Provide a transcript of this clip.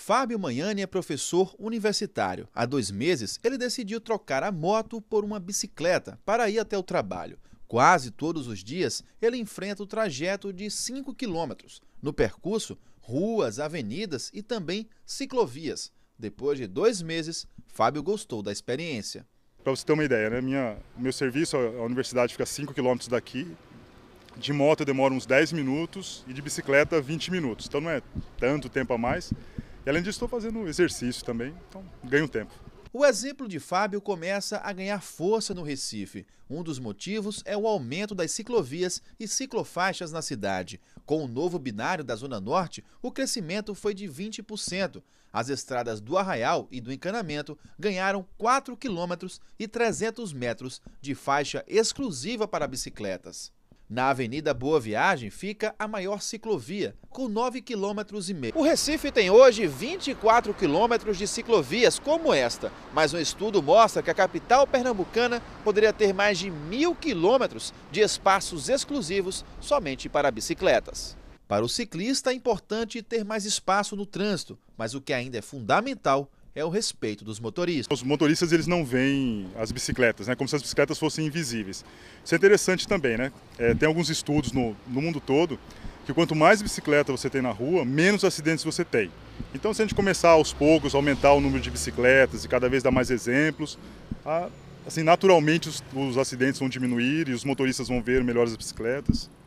Fábio Manhani é professor universitário. Há dois meses, ele decidiu trocar a moto por uma bicicleta para ir até o trabalho. Quase todos os dias, ele enfrenta o trajeto de 5 quilômetros. No percurso, ruas, avenidas e também ciclovias. Depois de dois meses, Fábio gostou da experiência. Para você ter uma ideia, né? Minha, meu serviço, a universidade fica 5 quilômetros daqui, de moto demora uns 10 minutos e de bicicleta 20 minutos. Então não é tanto tempo a mais. E além disso, estou fazendo exercício também, então ganho tempo. O exemplo de Fábio começa a ganhar força no Recife. Um dos motivos é o aumento das ciclovias e ciclofaixas na cidade. Com o novo binário da Zona Norte, o crescimento foi de 20%. As estradas do Arraial e do Encanamento ganharam 4 quilômetros e 300 metros de faixa exclusiva para bicicletas. Na Avenida Boa Viagem fica a maior ciclovia, com 9,5 km. O Recife tem hoje 24 quilômetros de ciclovias como esta, mas um estudo mostra que a capital pernambucana poderia ter mais de mil quilômetros de espaços exclusivos somente para bicicletas. Para o ciclista é importante ter mais espaço no trânsito, mas o que ainda é fundamental é o respeito dos motoristas. Os motoristas eles não veem as bicicletas, né? Como se as bicicletas fossem invisíveis. Isso é interessante também, né? É, tem alguns estudos no, no mundo todo que quanto mais bicicleta você tem na rua, menos acidentes você tem. Então, se a gente começar aos poucos, aumentar o número de bicicletas e cada vez dar mais exemplos, a, assim naturalmente os, os acidentes vão diminuir e os motoristas vão ver melhores bicicletas.